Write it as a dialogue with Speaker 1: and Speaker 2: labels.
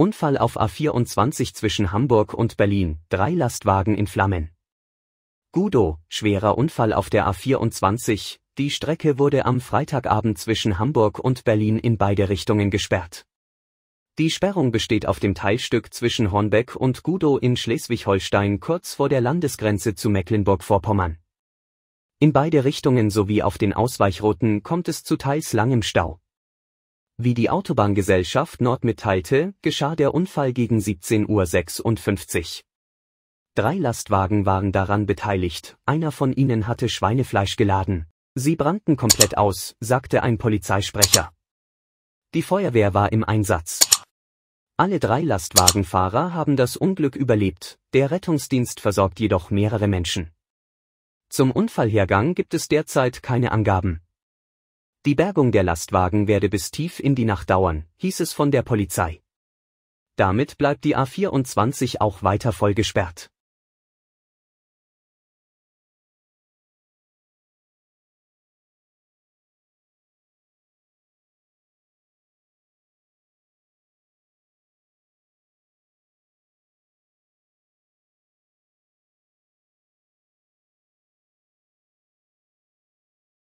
Speaker 1: Unfall auf A24 zwischen Hamburg und Berlin, drei Lastwagen in Flammen. Gudo, schwerer Unfall auf der A24, die Strecke wurde am Freitagabend zwischen Hamburg und Berlin in beide Richtungen gesperrt. Die Sperrung besteht auf dem Teilstück zwischen Hornbeck und Gudo in Schleswig-Holstein kurz vor der Landesgrenze zu Mecklenburg-Vorpommern. In beide Richtungen sowie auf den Ausweichrouten kommt es zu teils langem Stau. Wie die Autobahngesellschaft Nord mitteilte, geschah der Unfall gegen 17.56 Uhr. Drei Lastwagen waren daran beteiligt, einer von ihnen hatte Schweinefleisch geladen. Sie brannten komplett aus, sagte ein Polizeisprecher. Die Feuerwehr war im Einsatz. Alle drei Lastwagenfahrer haben das Unglück überlebt, der Rettungsdienst versorgt jedoch mehrere Menschen. Zum Unfallhergang gibt es derzeit keine Angaben. Die Bergung der Lastwagen werde bis tief in die Nacht dauern, hieß es von der Polizei. Damit bleibt die A24 auch weiter voll gesperrt.